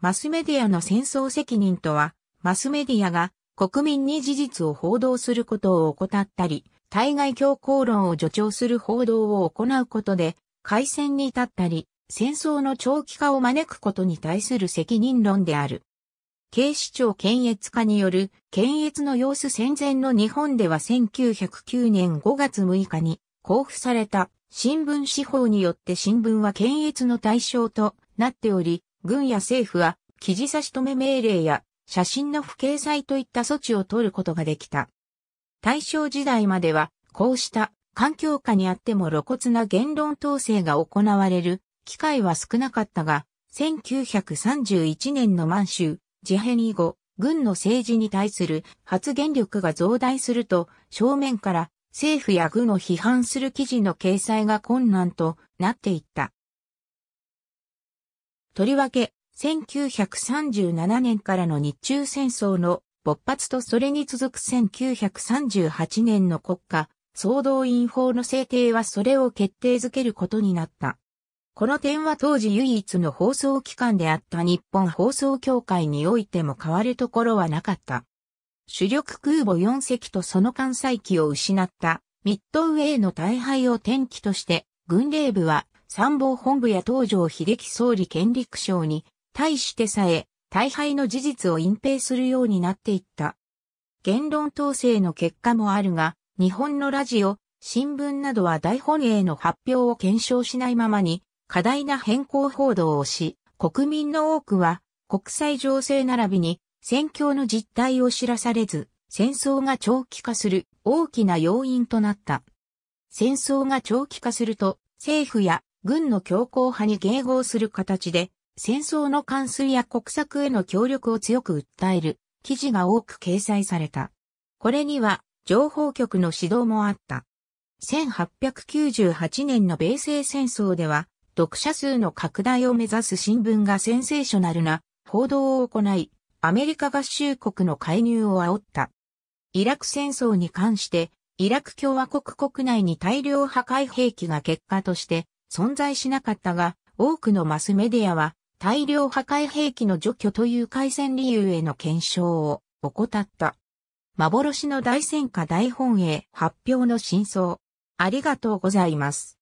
マスメディアの戦争責任とは、マスメディアが国民に事実を報道することを怠ったり、対外強行論を助長する報道を行うことで、開戦に至ったり、戦争の長期化を招くことに対する責任論である。警視庁検閲課による検閲の様子戦前の日本では1909年5月6日に交付された新聞司法によって新聞は検閲の対象となっており、軍や政府は記事差し止め命令や写真の不掲載といった措置を取ることができた。大正時代までは、こうした環境下にあっても露骨な言論統制が行われる機会は少なかったが、1931年の満州事変以後、軍の政治に対する発言力が増大すると、正面から政府や軍を批判する記事の掲載が困難となっていった。とりわけ、1937年からの日中戦争の勃発とそれに続く1938年の国家総動員法の制定はそれを決定づけることになった。この点は当時唯一の放送機関であった日本放送協会においても変わるところはなかった。主力空母4隻とその艦載機を失ったミッドウェイの大敗を転機として軍令部は参謀本部や東条秀樹総理権力省に対してさえ大敗の事実を隠蔽するようになっていった。言論統制の結果もあるが、日本のラジオ、新聞などは大本営の発表を検証しないままに、過大な変更報道をし、国民の多くは国際情勢並びに戦況の実態を知らされず、戦争が長期化する大きな要因となった。戦争が長期化すると政府や軍の強硬派に迎合する形で、戦争の完遂や国策への協力を強く訴える記事が多く掲載された。これには情報局の指導もあった。1898年の米西戦争では、読者数の拡大を目指す新聞がセンセーショナルな報道を行い、アメリカ合衆国の介入を煽った。イラク戦争に関して、イラク共和国国内に大量破壊兵器が結果として存在しなかったが、多くのマスメディアは大量破壊兵器の除去という回線理由への検証を怠った。幻の大戦火大本営発表の真相。ありがとうございます。